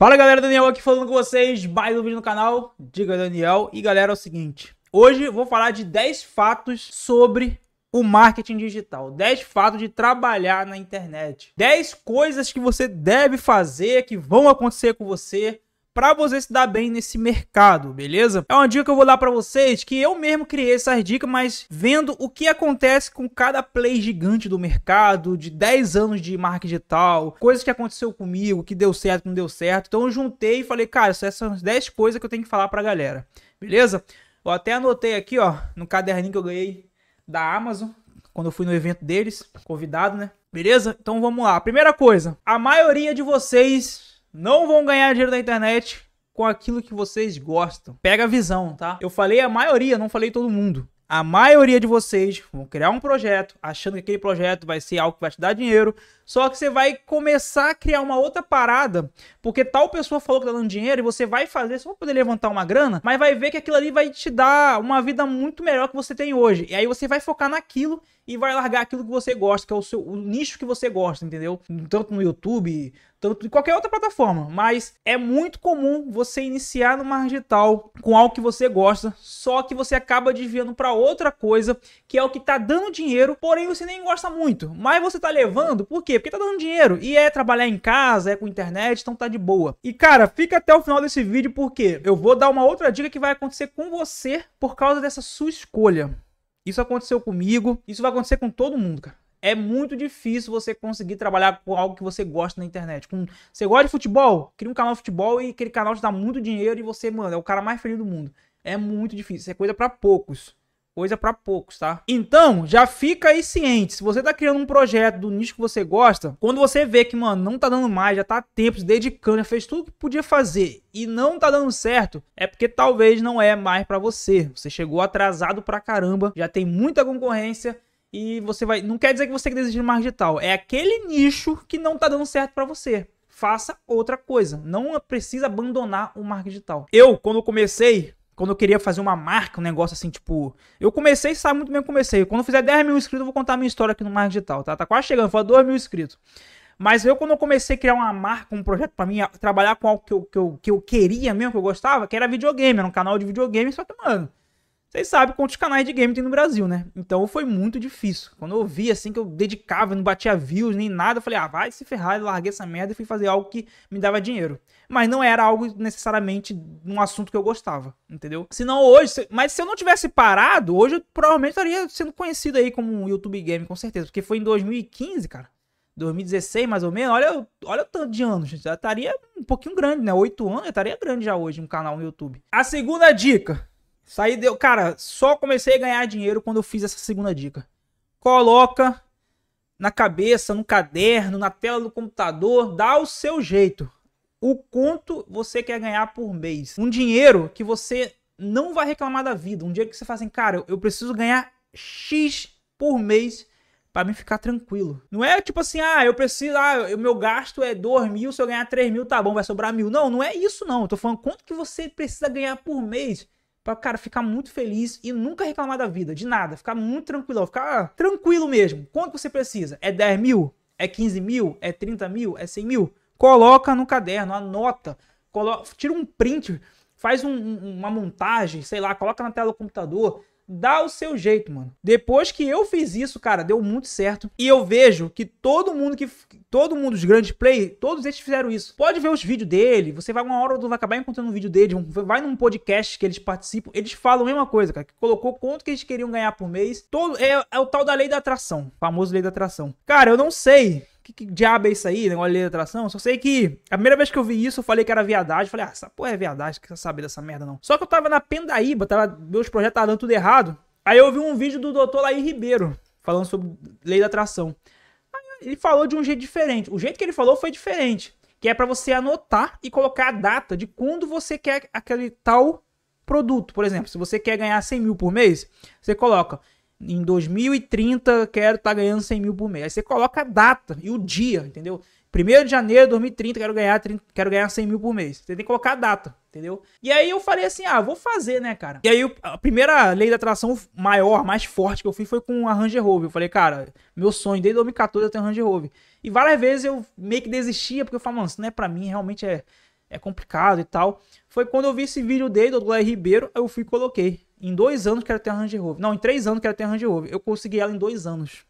Fala galera, Daniel aqui falando com vocês, mais um vídeo no canal, diga Daniel. E galera, é o seguinte, hoje vou falar de 10 fatos sobre o marketing digital, 10 fatos de trabalhar na internet, 10 coisas que você deve fazer, que vão acontecer com você para você se dar bem nesse mercado, beleza? É uma dica que eu vou dar para vocês, que eu mesmo criei essas dicas, mas vendo o que acontece com cada play gigante do mercado, de 10 anos de marketing digital, coisas que aconteceu comigo, que deu certo, que não deu certo. Então eu juntei e falei, cara, essas é, são as 10 coisas que eu tenho que falar pra galera, beleza? Eu até anotei aqui, ó, no caderninho que eu ganhei da Amazon, quando eu fui no evento deles, convidado, né? Beleza? Então vamos lá. Primeira coisa, a maioria de vocês não vão ganhar dinheiro da internet com aquilo que vocês gostam. Pega a visão, tá? Eu falei a maioria, não falei todo mundo. A maioria de vocês vão criar um projeto, achando que aquele projeto vai ser algo que vai te dar dinheiro, só que você vai começar a criar uma outra parada, porque tal pessoa falou que tá dando dinheiro e você vai fazer só pra poder levantar uma grana, mas vai ver que aquilo ali vai te dar uma vida muito melhor que você tem hoje. E aí você vai focar naquilo e vai largar aquilo que você gosta, que é o seu o nicho que você gosta, entendeu? Tanto no YouTube, tanto em qualquer outra plataforma. Mas é muito comum você iniciar numa digital com algo que você gosta, só que você acaba desviando para outra coisa, que é o que tá dando dinheiro, porém você nem gosta muito. Mas você tá levando, por quê? Porque tá dando dinheiro. E é trabalhar em casa, é com internet, então tá de boa. E cara, fica até o final desse vídeo porque eu vou dar uma outra dica que vai acontecer com você por causa dessa sua escolha. Isso aconteceu comigo, isso vai acontecer com todo mundo, cara. É muito difícil você conseguir trabalhar com algo que você gosta na internet. Com... Você gosta de futebol? Cria um canal de futebol e aquele canal te dá muito dinheiro e você, mano, é o cara mais feliz do mundo. É muito difícil, isso é coisa para poucos coisa para poucos, tá? Então, já fica aí ciente. Se você tá criando um projeto do nicho que você gosta, quando você vê que, mano, não tá dando mais, já tá há tempo se dedicando, já fez tudo que podia fazer e não tá dando certo, é porque talvez não é mais para você. Você chegou atrasado pra caramba, já tem muita concorrência e você vai, não quer dizer que você quer que desistir do marketing digital, é aquele nicho que não tá dando certo para você faça outra coisa. Não precisa abandonar o marketing digital. Eu, quando comecei, quando eu queria fazer uma marca, um negócio assim, tipo. Eu comecei, sabe muito bem que comecei. Quando eu fizer 10 mil inscritos, eu vou contar a minha história aqui no marketing digital, tá? Tá quase chegando, a 2 mil inscritos. Mas eu, quando eu comecei a criar uma marca, um projeto para mim, trabalhar com algo que eu, que, eu, que eu queria mesmo, que eu gostava, que era videogame, era um canal de videogame, só que, mano, vocês sabem quantos canais de game tem no Brasil, né? Então foi muito difícil. Quando eu vi assim que eu dedicava, não batia views nem nada, eu falei, ah, vai se ferrar, eu larguei essa merda e fui fazer algo que me dava dinheiro. Mas não era algo necessariamente um assunto que eu gostava, entendeu? Senão hoje, mas se eu não tivesse parado, hoje eu provavelmente estaria sendo conhecido aí como um YouTube Game, com certeza. Porque foi em 2015, cara. 2016 mais ou menos, olha, olha o tanto de anos, já estaria um pouquinho grande, né? Oito anos, eu estaria grande já hoje um canal no YouTube. A segunda dica, Saí deu, cara, só comecei a ganhar dinheiro quando eu fiz essa segunda dica. Coloca na cabeça, no caderno, na tela do computador, dá o seu jeito. O quanto você quer ganhar por mês. Um dinheiro que você não vai reclamar da vida. Um dinheiro que você fala assim, cara, eu preciso ganhar X por mês para me ficar tranquilo. Não é tipo assim, ah, eu preciso, ah, o meu gasto é 2 mil, se eu ganhar 3 mil, tá bom, vai sobrar mil. Não, não é isso não. Eu tô falando quanto que você precisa ganhar por mês Pra, cara, ficar muito feliz e nunca reclamar da vida, de nada. Ficar muito tranquilo, ficar ah, tranquilo mesmo. Quanto você precisa? É 10 mil? É 15 mil? É 30 mil? É 100 mil? Coloca no caderno, anota. Coloca, tira um print, faz um, uma montagem, sei lá, coloca na tela do computador dá o seu jeito, mano. Depois que eu fiz isso, cara, deu muito certo. E eu vejo que todo mundo que todo mundo dos grandes play, todos eles fizeram isso. Pode ver os vídeos dele, você vai uma hora ou outra vai acabar encontrando um vídeo dele, vai num podcast que eles participam, eles falam a mesma coisa, cara, que colocou quanto que eles queriam ganhar por mês. Todo é, é o tal da lei da atração, famoso lei da atração. Cara, eu não sei que, que diabo é isso aí? Negócio de atração? Só sei que a primeira vez que eu vi isso, eu falei que era viadagem. Falei, ah, essa porra é viadagem, que você sabe dessa merda não. Só que eu tava na Pendaíba, tava, meus projetos estavam dando tudo errado. Aí eu vi um vídeo do doutor Laí Ribeiro falando sobre lei da atração. Ele falou de um jeito diferente. O jeito que ele falou foi diferente. Que é para você anotar e colocar a data de quando você quer aquele tal produto. Por exemplo, se você quer ganhar 100 mil por mês, você coloca em 2030 quero estar tá ganhando 100 mil por mês. Aí você coloca a data e o dia, entendeu? 1 de janeiro de 2030 quero ganhar, 30, quero ganhar 100 mil por mês. Você tem que colocar a data, entendeu? E aí eu falei assim, ah, vou fazer, né, cara? E aí a primeira lei da atração maior, mais forte que eu fiz foi com a Ranger Rover. Eu falei, cara, meu sonho desde 2014 ter tenho Ranger Rover. E várias vezes eu meio que desistia, porque eu falava, mano, isso não é pra mim, realmente é, é complicado e tal. Foi quando eu vi esse vídeo dele, do Glória Ribeiro, eu fui e coloquei em dois anos quero ter a Range Rover. Não, em três anos quero ter a Range Rover. Eu consegui ela em dois anos.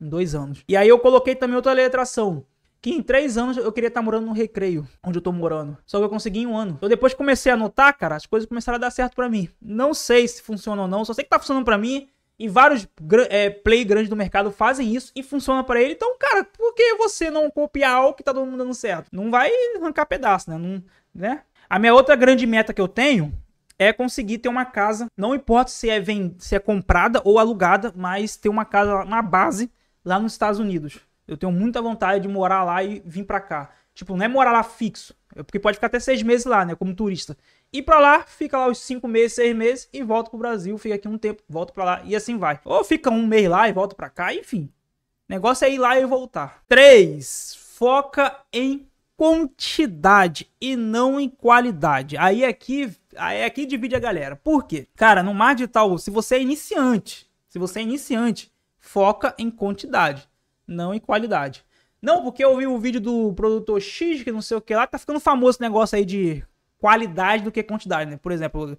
Em dois anos. E aí eu coloquei também outra letração. Que em três anos eu queria estar tá morando no recreio, onde eu tô morando. Só que eu consegui em um ano. Então depois que comecei a anotar, cara, as coisas começaram a dar certo para mim. Não sei se funciona ou não, só sei que tá funcionando para mim. E vários é, play grandes do mercado fazem isso e funciona para ele. Então, cara, por que você não copiar algo que tá todo mundo dando certo? Não vai arrancar pedaço, né? Não, né? A minha outra grande meta que eu tenho é conseguir ter uma casa, não importa se é, vend... se é comprada ou alugada, mas ter uma casa, uma base lá nos Estados Unidos. Eu tenho muita vontade de morar lá e vir para cá. Tipo, não é morar lá fixo, é porque pode ficar até seis meses lá, né, como turista. E para lá, fica lá os cinco meses, seis meses e volta pro Brasil, fica aqui um tempo, volta para lá e assim vai. Ou fica um mês lá e volta para cá, enfim. O negócio é ir lá e voltar. 3. Foca em quantidade e não em qualidade. Aí aqui Aí aqui é divide a galera. Por quê? Cara, no mar de tal se você é iniciante, se você é iniciante, foca em quantidade, não em qualidade. Não, porque eu vi um vídeo do produtor X, que não sei o que lá, tá ficando famoso esse negócio aí de qualidade do que quantidade, né? Por exemplo,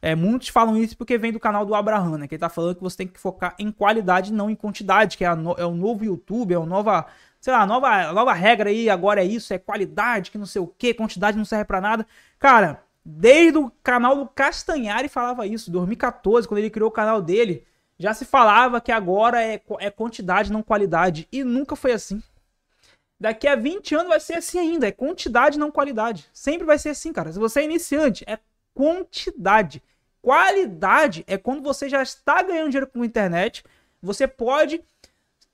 é, muitos falam isso porque vem do canal do Abraham, né? Que ele tá falando que você tem que focar em qualidade, não em quantidade, que é, no, é o novo YouTube, é a nova, sei lá, nova, nova regra aí, agora é isso, é qualidade, que não sei o que, quantidade não serve para nada. Cara, Desde o canal do Castanhari falava isso, 2014, quando ele criou o canal dele, já se falava que agora é, é quantidade, não qualidade. E nunca foi assim. Daqui a 20 anos vai ser assim ainda, é quantidade, não qualidade. Sempre vai ser assim, cara. Se você é iniciante, é quantidade. Qualidade é quando você já está ganhando dinheiro com a internet, você pode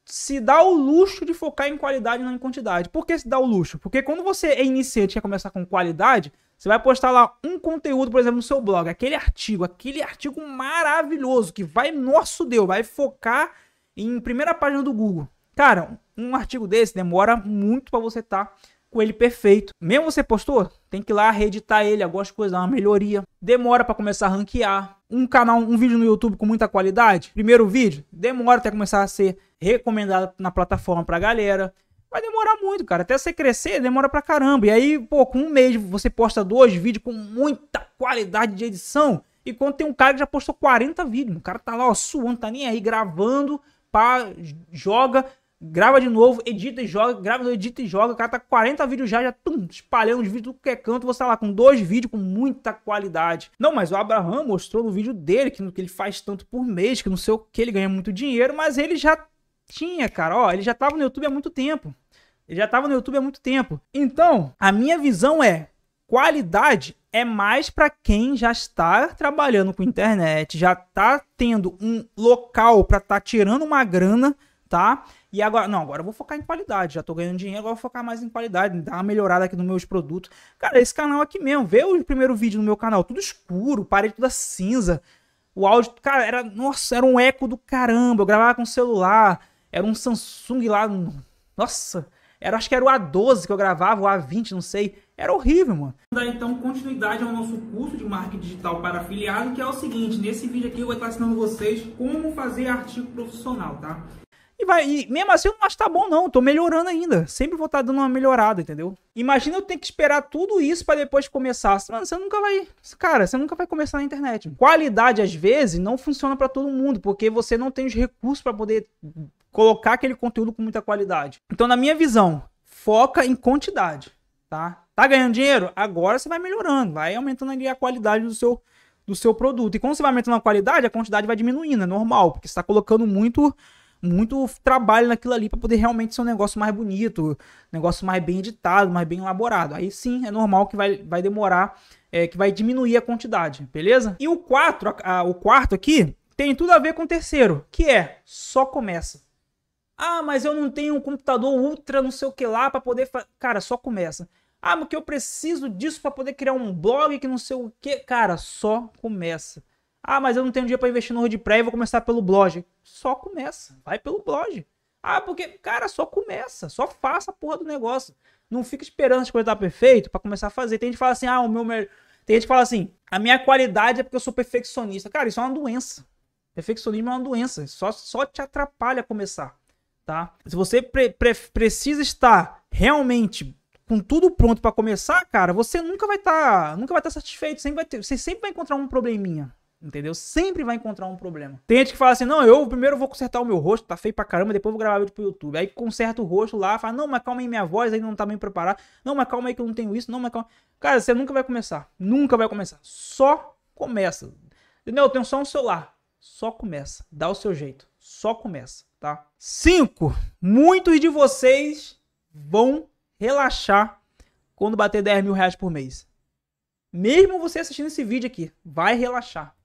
se dá o luxo de focar em qualidade e não em quantidade. Por que se dá o luxo? Porque quando você é iniciante e quer começar com qualidade, você vai postar lá um conteúdo, por exemplo, no seu blog, aquele artigo, aquele artigo maravilhoso que vai, nosso Deus, vai focar em primeira página do Google. Cara, um artigo desse demora muito para você estar tá com ele perfeito. Mesmo você postou, tem que ir lá reeditar ele, algumas coisas, é uma melhoria. Demora para começar a ranquear um canal, um vídeo no YouTube com muita qualidade, primeiro vídeo, demora até começar a ser recomendado na plataforma pra galera. Vai demorar muito, cara. Até você crescer, demora pra caramba. E aí, pô, com um mês você posta dois vídeos com muita qualidade de edição. E quando tem um cara que já postou 40 vídeos, o cara tá lá, ó, suando, tá nem aí, gravando, pá, joga grava de novo, edita e joga, grava, de novo, edita e joga. O cara tá com 40 vídeos já, já tum, espalhando os vídeos do que é canto. Você tá lá com dois vídeos com muita qualidade. Não, mas o Abraham mostrou no vídeo dele que, que ele faz tanto por mês, que não sei o que, ele ganha muito dinheiro, mas ele já tinha, cara, ó, ele já tava no YouTube há muito tempo. Ele já tava no YouTube há muito tempo. Então, a minha visão é, qualidade é mais para quem já está trabalhando com internet, já tá tendo um local para tá tirando uma grana tá? E agora, não, agora eu vou focar em qualidade. Já tô ganhando dinheiro, agora eu vou focar mais em qualidade, dar uma melhorada aqui nos meus produtos. Cara, esse canal aqui mesmo, vê o primeiro vídeo no meu canal, tudo escuro, parede toda cinza. O áudio, cara, era, nossa, era um eco do caramba. Eu gravava com celular, era um Samsung lá, nossa, era, acho que era o A12 que eu gravava, o A20, não sei. Era horrível, mano. Dar então continuidade ao nosso curso de marketing digital para afiliado, que é o seguinte, nesse vídeo aqui eu vou estar ensinando vocês como fazer artigo profissional, tá? E vai, e mesmo assim eu não acho que tá bom, não. Tô melhorando ainda. Sempre vou estar tá dando uma melhorada, entendeu? Imagina eu ter que esperar tudo isso para depois começar. Mano, você nunca vai. Cara, você nunca vai começar na internet. Qualidade, às vezes, não funciona para todo mundo, porque você não tem os recursos para poder colocar aquele conteúdo com muita qualidade. Então, na minha visão, foca em quantidade, tá? Tá ganhando dinheiro? Agora você vai melhorando, vai aumentando ali a qualidade do seu do seu produto. E quando você vai aumentando a qualidade, a quantidade vai diminuindo, é normal, porque você está colocando muito muito trabalho naquilo ali para poder realmente ser um negócio mais bonito, negócio mais bem editado, mais bem elaborado. Aí sim, é normal que vai, vai demorar, é, que vai diminuir a quantidade, beleza? E o 4, o quarto aqui, tem tudo a ver com o terceiro, que é só começa. Ah, mas eu não tenho um computador ultra não sei o que lá para poder... Cara, só começa. Ah, porque eu preciso disso para poder criar um blog que não sei o que. Cara, só começa. Ah, mas eu não tenho dinheiro para investir no WordPress, vou começar pelo blog. Só começa. Vai pelo blog. Ah, porque, cara, só começa. Só faça a porra do negócio. Não fica esperando as coisas dar perfeito para começar a fazer. Tem gente que fala assim, ah, o meu melhor. Tem gente que fala assim, a minha qualidade é porque eu sou perfeccionista. Cara, isso é uma doença. Perfeccionismo é uma doença. Só, só te atrapalha começar, tá? Se você pre pre precisa estar realmente com tudo pronto para começar, cara, você nunca vai estar, tá, nunca vai estar tá satisfeito. Sempre vai ter, você sempre vai encontrar um probleminha. Entendeu? Sempre vai encontrar um problema. Tem gente que fala assim: não, eu primeiro vou consertar o meu rosto, tá feio pra caramba, depois vou gravar vídeo pro YouTube. Aí conserta o rosto lá, fala: não, mas calma aí, minha voz ainda não tá bem preparada. Não, mas calma aí que eu não tenho isso. Não, mas calma. Cara, você nunca vai começar. Nunca vai começar. Só começa. Entendeu? Eu tenho só um celular. Só começa. Dá o seu jeito. Só começa, tá? 5. Muitos de vocês vão relaxar quando bater 10 mil reais por mês. Mesmo você assistindo esse vídeo aqui, vai relaxar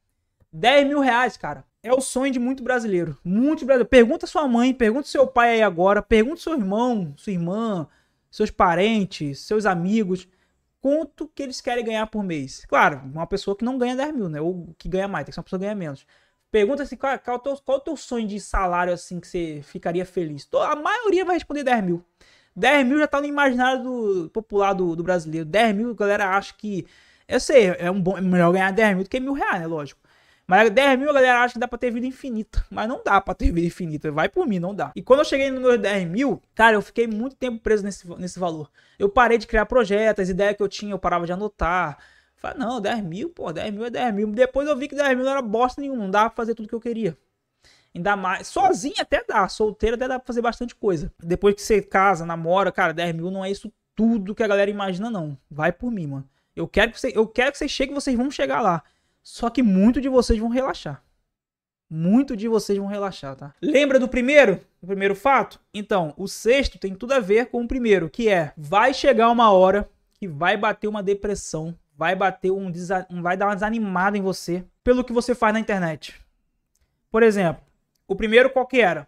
10 mil reais, cara. É o sonho de muito brasileiro. Muito brasileiro. Pergunta sua mãe, pergunta seu pai aí agora, pergunta seu irmão, sua irmã, seus parentes, seus amigos. Quanto que eles querem ganhar por mês? Claro, uma pessoa que não ganha 10 mil, né? Ou que ganha mais, tem que ser uma pessoa que ganha menos. Pergunta assim, qual, qual, é teu, qual é o teu sonho de salário assim que você ficaria feliz? A maioria vai responder 10 mil. 10 mil já tá no imaginário do, popular do, do brasileiro. 10 mil, a galera acha que. Eu sei, é, um bom, é melhor ganhar 10 mil do que mil reais, né? Lógico. Mas 10 mil, a galera acha que dá pra ter vida infinita. Mas não dá pra ter vida infinita. Vai por mim, não dá. E quando eu cheguei nos meus 10 mil, cara, eu fiquei muito tempo preso nesse, nesse valor. Eu parei de criar projetos, as ideias que eu tinha, eu parava de anotar. Falei, não, 10 mil, pô, 10 mil é 10 mil. Depois eu vi que 10 mil não era bosta nenhuma, não dá pra fazer tudo que eu queria. Ainda mais. Sozinho até dá, solteiro até dá pra fazer bastante coisa. Depois que você casa, namora, cara, 10 mil não é isso tudo que a galera imagina, não. Vai por mim, mano. Eu quero que, você, eu quero que vocês cheguem, vocês vão chegar lá. Só que muito de vocês vão relaxar. Muito de vocês vão relaxar, tá? Lembra do primeiro? Do primeiro fato? Então, o sexto tem tudo a ver com o primeiro, que é vai chegar uma hora que vai bater uma depressão, vai bater um desa... vai dar uma desanimada em você pelo que você faz na internet. Por exemplo, o primeiro qual que era?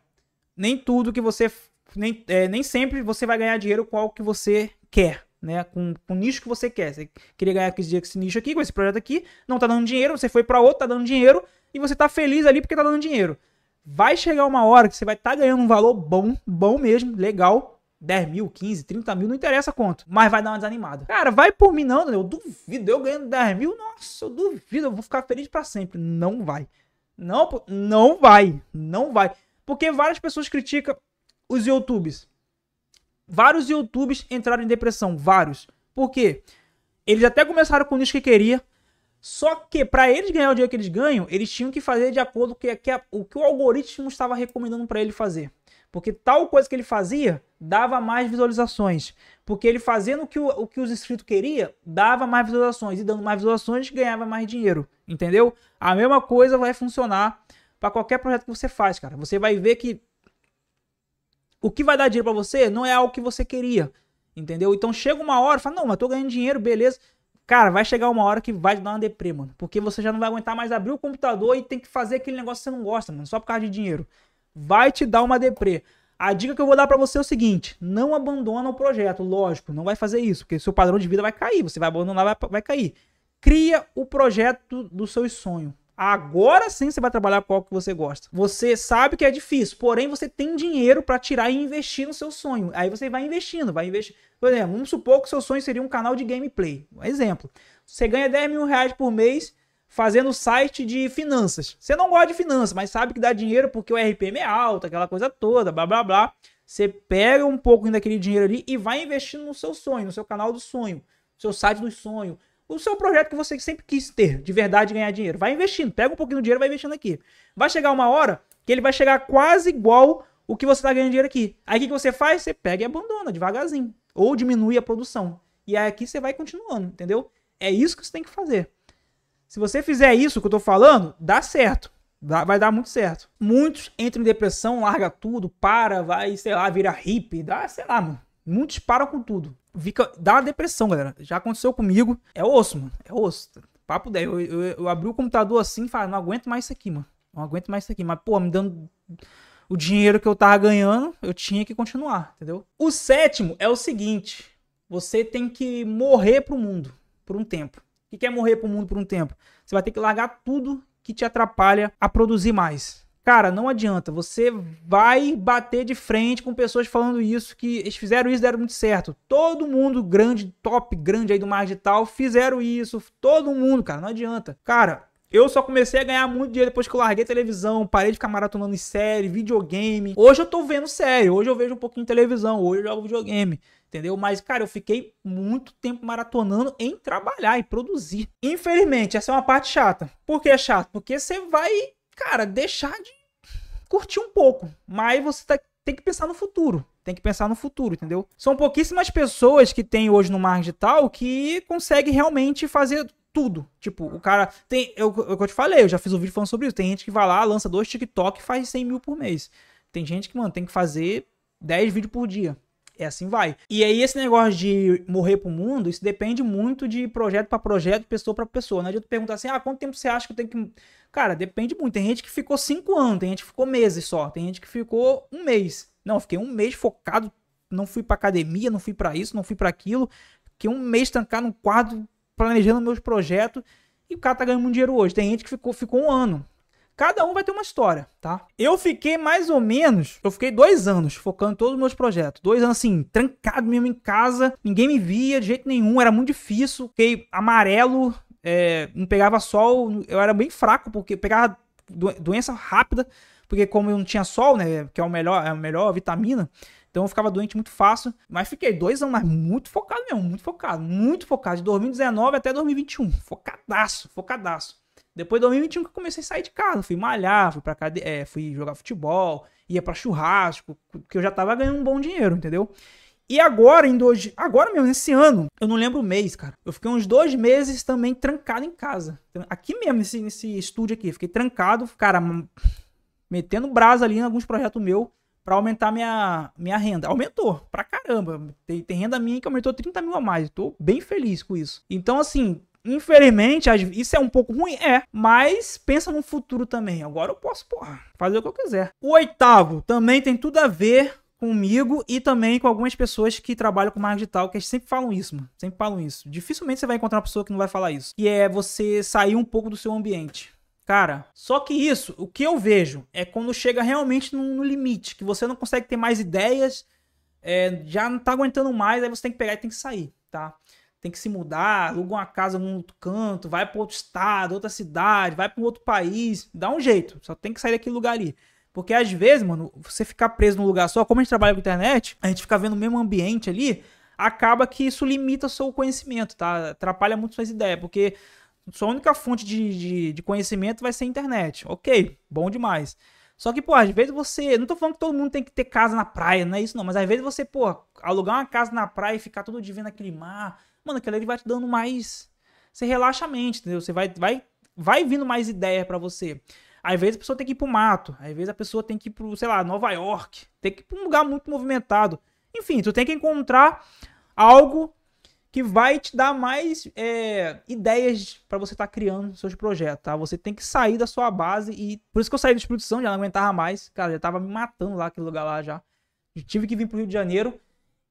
Nem tudo que você nem, é, nem sempre você vai ganhar dinheiro qual que você quer né? Com, com o nicho que você quer. Você queria ganhar esse, esse nicho aqui, com esse projeto aqui, não tá dando dinheiro, você foi para outro, tá dando dinheiro, e você tá feliz ali porque tá dando dinheiro. Vai chegar uma hora que você vai estar tá ganhando um valor bom, bom mesmo, legal. 10 mil, 15, 30 mil, não interessa quanto. Mas vai dar uma desanimada. Cara, vai por mim não, eu duvido. Eu ganhando 10 mil, nossa, eu duvido, eu vou ficar feliz para sempre. Não vai. Não, não vai. Não vai. Porque várias pessoas criticam os YouTubes vários YouTubers entraram em depressão, vários. Por quê? Eles até começaram com o nicho que queria, só que para eles ganhar o dinheiro que eles ganham, eles tinham que fazer de acordo com o que o algoritmo estava recomendando para ele fazer. Porque tal coisa que ele fazia dava mais visualizações. Porque ele fazendo o que, o, o que os inscritos queriam, dava mais visualizações. E dando mais visualizações, ganhava mais dinheiro. Entendeu? A mesma coisa vai funcionar para qualquer projeto que você faz, cara. Você vai ver que o que vai dar dinheiro para você não é algo que você queria, entendeu? Então chega uma hora, fala, não, mas tô ganhando dinheiro, beleza. Cara, vai chegar uma hora que vai te dar uma deprê, mano. Porque você já não vai aguentar mais abrir o computador e tem que fazer aquele negócio que você não gosta, mano, só por causa de dinheiro. Vai te dar uma deprê. A dica que eu vou dar para você é o seguinte: não abandona o projeto, lógico, não vai fazer isso, porque seu padrão de vida vai cair, você vai abandonar, vai, vai cair. Cria o projeto dos seus sonhos. Agora sim você vai trabalhar com algo que você gosta. Você sabe que é difícil, porém você tem dinheiro para tirar e investir no seu sonho. Aí você vai investindo, vai investir. Por exemplo, vamos supor que seu sonho seria um canal de gameplay. Um exemplo. Você ganha 10 mil reais por mês fazendo site de finanças. Você não gosta de finanças, mas sabe que dá dinheiro porque o RPM é alto, aquela coisa toda, blá blá blá. Você pega um pouco daquele dinheiro ali e vai investindo no seu sonho, no seu canal do sonho, seu site do sonho, o seu projeto que você sempre quis ter, de verdade ganhar dinheiro. Vai investindo, pega um pouquinho de dinheiro vai investindo aqui. Vai chegar uma hora que ele vai chegar quase igual o que você está ganhando dinheiro aqui. Aí o que, que você faz? Você pega e abandona devagarzinho. Ou diminui a produção. E aí é aqui você vai continuando, entendeu? É isso que você tem que fazer. Se você fizer isso que eu estou falando, dá certo. Vai dar muito certo. Muitos entram em depressão, larga tudo, para, vai, sei lá, vira hippie, dá, sei lá, mano. Muitos param com tudo. Fica, dá uma depressão, galera. Já aconteceu comigo. É osso, mano. É osso. Papo 10. Eu, eu, eu abri o computador assim e falei, não aguento mais isso aqui, mano. Não aguento mais isso aqui. Mas, pô, me dando o dinheiro que eu tava ganhando, eu tinha que continuar, entendeu? O sétimo é o seguinte: você tem que morrer pro mundo por um tempo. O que é morrer pro mundo por um tempo? Você vai ter que largar tudo que te atrapalha a produzir mais. Cara, não adianta. Você vai bater de frente com pessoas falando isso, que eles fizeram isso deram muito certo. Todo mundo grande, top, grande aí do mar tal fizeram isso. Todo mundo, cara, não adianta. Cara, eu só comecei a ganhar muito dinheiro depois que eu larguei televisão, parei de ficar maratonando em série, videogame. Hoje eu tô vendo série, hoje eu vejo um pouquinho de televisão, hoje eu jogo videogame entendeu? Mas, cara, eu fiquei muito tempo maratonando em trabalhar e produzir. Infelizmente, essa é uma parte chata. Por que é chato? Porque você vai cara, deixar de curtir um pouco. Mas você tá, tem que pensar no futuro. Tem que pensar no futuro, entendeu? São pouquíssimas pessoas que tem hoje no marketing digital que conseguem realmente fazer tudo. Tipo, o cara tem. É eu, é eu, eu te falei, eu já fiz um vídeo falando sobre isso. Tem gente que vai lá, lança dois TikTok e faz 100 mil por mês. Tem gente que, mano, tem que fazer 10 vídeos por dia. É assim vai. E aí, esse negócio de morrer pro mundo, isso depende muito de projeto para projeto, pessoa para pessoa. Não adianta perguntar assim, ah, quanto tempo você acha que eu tenho que. Cara, depende muito. Tem gente que ficou cinco anos, tem gente que ficou meses só, tem gente que ficou um mês. Não, fiquei um mês focado, não fui pra academia, não fui para isso, não fui para aquilo. Fiquei um mês trancado num quarto, planejando meus projetos. E o cara tá ganhando muito dinheiro hoje. Tem gente que ficou, ficou um ano. Cada um vai ter uma história, tá? Eu fiquei mais ou menos, eu fiquei dois anos focando todos os meus projetos. Dois anos assim, trancado mesmo em casa, ninguém me via de jeito nenhum, era muito difícil. Fiquei amarelo, é, não pegava sol, eu era bem fraco, porque pegava doença rápida, porque como eu não tinha sol, né, que é o melhor, é a melhor vitamina, então eu ficava doente muito fácil, mas fiquei dois anos, mas muito focado mesmo, muito focado, muito focado, de 2019 até 2021, focadaço, focadaço. Depois de 2021 que eu comecei a sair de casa, fui malhar, fui para cade... É, fui jogar futebol, ia para churrasco, porque eu já tava ganhando um bom dinheiro, entendeu? E agora, em dois. Agora mesmo, nesse ano, eu não lembro o mês, cara. Eu fiquei uns dois meses também trancado em casa. Aqui mesmo, nesse, nesse estúdio aqui. Fiquei trancado, cara, metendo brasa ali em alguns projetos meus para aumentar minha, minha renda. Aumentou pra caramba. Tem, tem renda minha que aumentou 30 mil a mais. tô bem feliz com isso. Então, assim, Infelizmente, isso é um pouco ruim, é, mas pensa no futuro também. Agora eu posso, porra, fazer o que eu quiser. O oitavo também tem tudo a ver comigo e também com algumas pessoas que trabalham com marketing digital, que sempre falam isso, mano. Sempre falam isso. Dificilmente você vai encontrar uma pessoa que não vai falar isso. Que é você sair um pouco do seu ambiente. Cara, só que isso, o que eu vejo é quando chega realmente no, no limite, que você não consegue ter mais ideias, é, já não tá aguentando mais, aí você tem que pegar e tem que sair, tá? tem que se mudar, aluga uma casa num outro canto, vai para outro estado, outra cidade, vai para um outro país, dá um jeito, só tem que sair daquele lugar ali. Porque às vezes, mano, você ficar preso num lugar só, como a gente trabalha com internet, a gente fica vendo o mesmo ambiente ali, acaba que isso limita o seu conhecimento, tá? Atrapalha muito suas ideias, porque sua única fonte de, de, de conhecimento vai ser a internet. Ok, bom demais. Só que, pô, às vezes você. Não tô falando que todo mundo tem que ter casa na praia, não é isso não, mas às vezes você, pô, alugar uma casa na praia e ficar todo dia vendo aquele mar, mano, aquilo ali vai te dando mais. Você relaxa a mente, entendeu? Você vai, vai, vai vindo mais ideia para você. Às vezes a pessoa tem que ir pro mato, às vezes a pessoa tem que ir pro, sei lá, Nova York, tem que ir pra um lugar muito movimentado. Enfim, tu tem que encontrar algo que vai te dar mais é, ideias para você estar tá criando seus projetos, tá? Você tem que sair da sua base e por isso que eu saí do Espírito Santo, já não aguentava mais, cara, já tava me matando lá aquele lugar lá já. Eu tive que vir pro Rio de Janeiro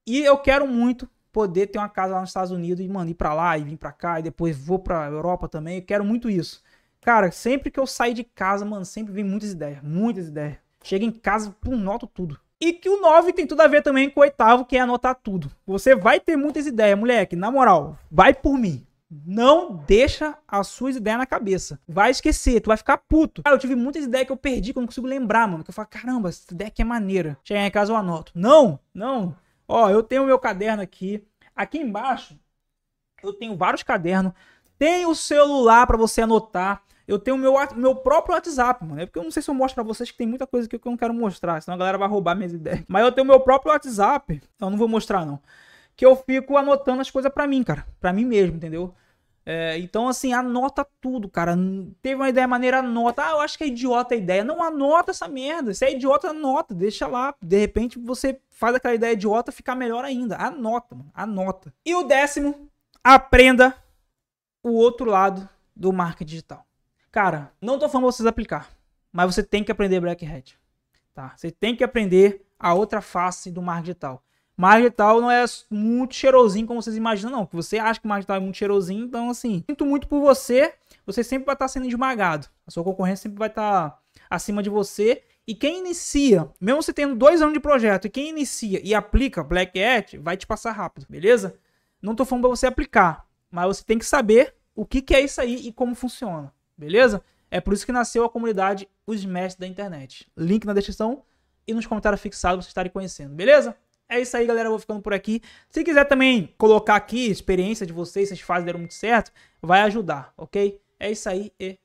e eu quero muito poder ter uma casa lá nos Estados Unidos e, mano, ir pra lá e vir pra cá e depois vou pra Europa também. Eu quero muito isso. Cara, sempre que eu saio de casa, mano, sempre vem muitas ideias, muitas ideias. Chego em casa, pum, noto tudo. E que o 9 tem tudo a ver também com o oitavo, que é anotar tudo. Você vai ter muitas ideias, moleque. Na moral, vai por mim. Não deixa as suas ideias na cabeça. Vai esquecer, tu vai ficar puto. Cara, eu tive muitas ideias que eu perdi, que eu não consigo lembrar, mano. Que eu falo, caramba, essa ideia aqui é maneira. chega em casa eu anoto. Não, não. Ó, eu tenho meu caderno aqui. Aqui embaixo eu tenho vários cadernos. Tem o celular para você anotar. Eu tenho meu, meu próprio WhatsApp, mano. É porque eu não sei se eu mostro pra vocês que tem muita coisa aqui que eu não quero mostrar, senão a galera vai roubar minhas ideias. Mas eu tenho meu próprio WhatsApp, então, eu não vou mostrar não. Que eu fico anotando as coisas pra mim, cara. Pra mim mesmo, entendeu? É, então, assim, anota tudo, cara. Teve uma ideia maneira, anota. Ah, eu acho que é idiota a ideia. Não anota essa merda. Se é idiota, anota. Deixa lá. De repente você faz aquela ideia idiota ficar melhor ainda. Anota, mano. Anota. E o décimo, aprenda o outro lado do marketing digital. Cara, não tô falando vocês aplicar, mas você tem que aprender Black Hat. Tá? Você tem que aprender a outra face do marketing digital. Margetal não é muito cheirosinho como vocês imaginam, não. Que você acha que Margetal é muito cheirosinho, então assim, sinto muito por você. Você sempre vai estar tá sendo esmagado. A sua concorrência sempre vai estar tá acima de você. E quem inicia, mesmo você tendo dois anos de projeto, e quem inicia e aplica Black Hat, vai te passar rápido, beleza? Não tô falando pra você aplicar, mas você tem que saber o que, que é isso aí e como funciona, beleza? É por isso que nasceu a comunidade Os Mestres da Internet. Link na descrição e nos comentários fixados pra vocês estarem conhecendo, beleza? É isso aí, galera. Eu vou ficando por aqui. Se quiser também colocar aqui a experiência de vocês, se as fases deram muito certo, vai ajudar, ok? É isso aí e